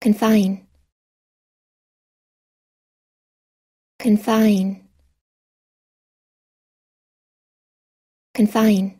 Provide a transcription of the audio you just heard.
confine confine confine